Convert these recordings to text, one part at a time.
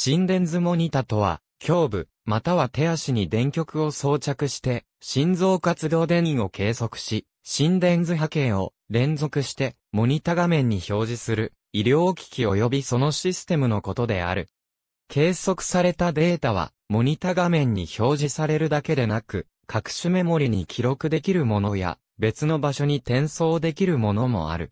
心電図モニタとは、胸部、または手足に電極を装着して、心臓活動電位を計測し、心電図波形を連続して、モニタ画面に表示する、医療機器及びそのシステムのことである。計測されたデータは、モニタ画面に表示されるだけでなく、各種メモリに記録できるものや、別の場所に転送できるものもある。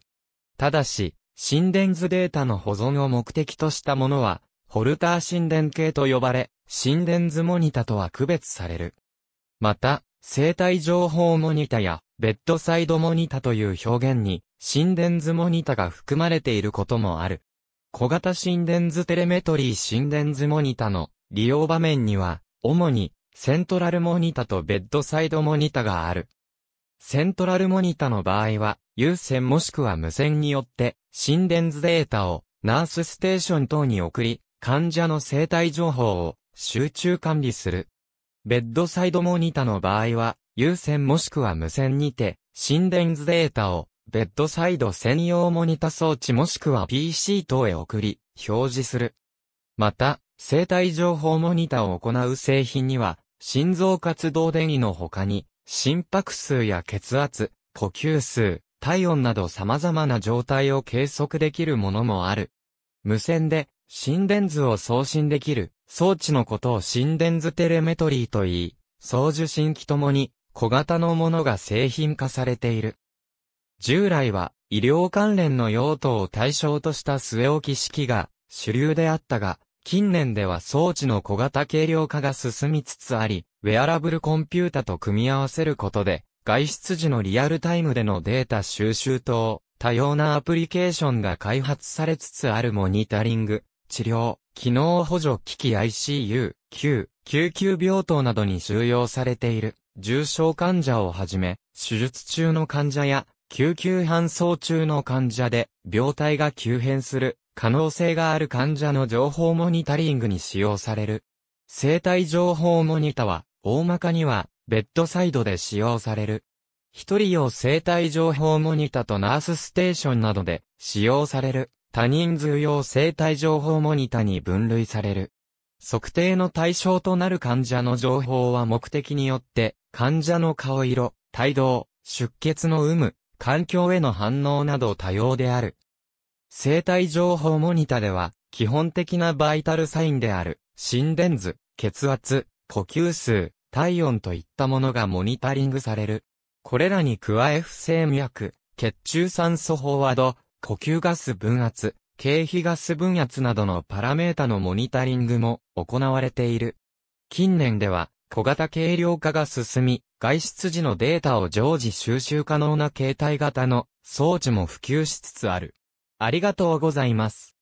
ただし、心電図データの保存を目的としたものは、ホルター神殿系と呼ばれ、神殿図モニタとは区別される。また、生体情報モニタや、ベッドサイドモニタという表現に、神殿図モニタが含まれていることもある。小型神殿図テレメトリー神殿図モニタの利用場面には、主に、セントラルモニタとベッドサイドモニタがある。セントラルモニタの場合は、有線もしくは無線によって、心電図データを、ナースステーション等に送り、患者の生体情報を集中管理する。ベッドサイドモニタの場合は、有線もしくは無線にて、心電図データを、ベッドサイド専用モニタ装置もしくは PC 等へ送り、表示する。また、生体情報モニタを行う製品には、心臓活動電位の他に、心拍数や血圧、呼吸数、体温など様々な状態を計測できるものもある。無線で心電図を送信できる装置のことを心電図テレメトリーと言い、送受信機ともに小型のものが製品化されている。従来は医療関連の用途を対象とした据え置き式が主流であったが、近年では装置の小型軽量化が進みつつあり、ウェアラブルコンピュータと組み合わせることで、外出時のリアルタイムでのデータ収集等、多様なアプリケーションが開発されつつあるモニタリング、治療、機能補助機器 ICU、q 救急病棟などに収容されている、重症患者をはじめ、手術中の患者や、救急搬送中の患者で、病態が急変する、可能性がある患者の情報モニタリングに使用される。生体情報モニタは、大まかには、ベッドサイドで使用される。一人用生体情報モニタとナースステーションなどで使用される。他人数用生体情報モニタに分類される。測定の対象となる患者の情報は目的によって、患者の顔色、態度、出血の有無、環境への反応など多様である。生体情報モニタでは、基本的なバイタルサインである、心電図、血圧、呼吸数、体温といったものがモニタリングされる。これらに加え不整脈、血中酸素飽和度、呼吸ガス分圧、経費ガス分圧などのパラメータのモニタリングも行われている。近年では小型軽量化が進み、外出時のデータを常時収集可能な携帯型の装置も普及しつつある。ありがとうございます。